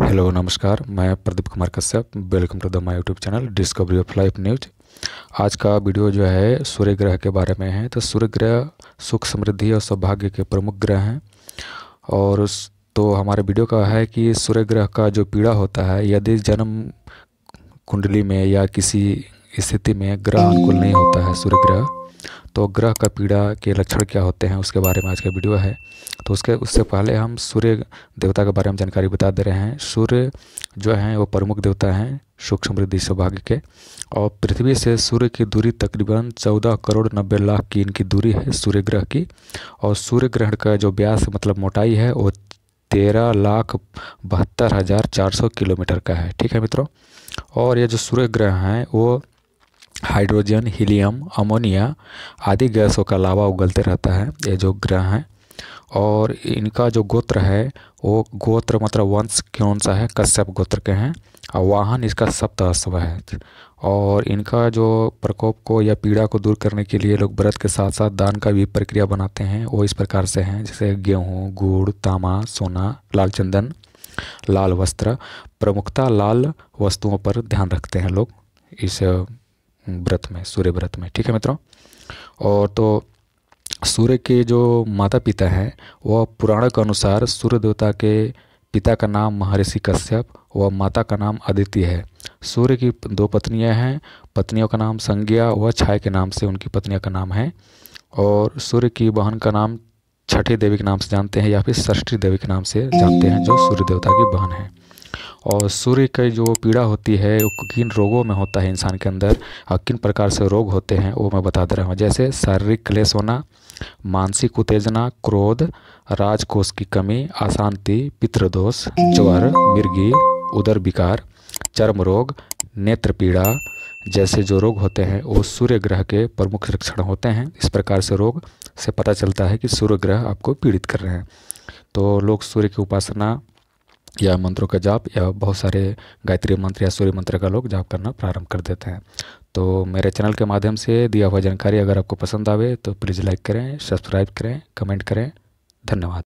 hello नमस्कार मैं Pradeep Kumar Kashyap welcome to the my YouTube channel discovery of life news आज का वीडियो जो है सूर्य ग्रह के बारे में है तो सूर्य ग्रह सुख समृद्धि और सौभाग्य के प्रमुख ग्रह हैं और तो हमारे वीडियो का है कि सूर्य ग्रह का जो पीड़ा होता है यदि जन्म कुंडली में या किसी स्थिति में ग्रह अनुकूल नहीं होता है सूर्य ग्रह तो ग्रह का पीड़ा के लक्षण क्या होते हैं उसके बारे में आज का वीडियो है तो उसके उससे पहले हम सूर्य देवता के बारे में जानकारी बता दे रहे हैं सूर्य जो हैं वो प्रमुख देवता हैं सूक्ष्म वृद्धि सौभाग्य के और पृथ्वी से सूर्य की दूरी तकरीबन चौदह करोड़ नब्बे लाख की इनकी दूरी है सूर्य ग्रह की और सूर्य ग्रहण का जो ब्यास मतलब मोटाई है वो तेरह लाख बहत्तर हज़ार चार सौ किलोमीटर का है ठीक है मित्रों और ये जो सूर्य ग्रह हैं वो हाइड्रोजन हीलियम अमोनिया आदि गैसों का लावा उगलते रहता है ये जो ग्रह हैं और इनका जो गोत्र है वो गोत्र मतलब वंश कौन सा है कश्यप गोत्र के हैं और वाहन इसका सप्तअश्व है और इनका जो प्रकोप को या पीड़ा को दूर करने के लिए लोग व्रत के साथ साथ दान का भी प्रक्रिया बनाते हैं वो इस प्रकार से हैं जैसे गेहूँ गुड़ तामा सोना लाल चंदन लाल वस्त्र प्रमुखता लाल वस्तुओं पर ध्यान रखते हैं लोग इस व्रत में सूर्य व्रत में ठीक है मित्रों और तो सूर्य के जो माता पिता हैं वह पुराणों के अनुसार सूर्य देवता के पिता का नाम महर्षि कश्यप व माता का नाम अदिति है सूर्य की दो पत्नियां हैं पत्नियों का नाम संज्ञा व छाय के नाम से उनकी पत्नियों का नाम है और सूर्य की बहन का नाम छठी देवी के नाम से जानते हैं या फिर षष्ठी देवी के नाम से जानते हैं जो सूर्य देवता की बहन है और सूर्य की जो पीड़ा होती है वो किन रोगों में होता है इंसान के अंदर और किन प्रकार से रोग होते हैं वो मैं बता दे रहा हूँ जैसे शारीरिक क्लेश होना मानसिक उत्तेजना क्रोध राजकोष की कमी अशांति पितृदोष ज्वर मिर्गी उदर विकार चर्म रोग नेत्र पीड़ा जैसे जो रोग होते हैं वो सूर्य ग्रह के प्रमुख लक्षण होते हैं इस प्रकार से रोग से पता चलता है कि सूर्य ग्रह आपको पीड़ित कर रहे हैं तो लोग सूर्य की उपासना या मंत्रों का जाप या बहुत सारे गायत्री मंत्र या सूर्य मंत्र का लोग जाप करना प्रारंभ कर देते हैं तो मेरे चैनल के माध्यम से दिया हुआ जानकारी अगर आपको पसंद आवे तो प्लीज़ लाइक करें सब्सक्राइब करें कमेंट करें धन्यवाद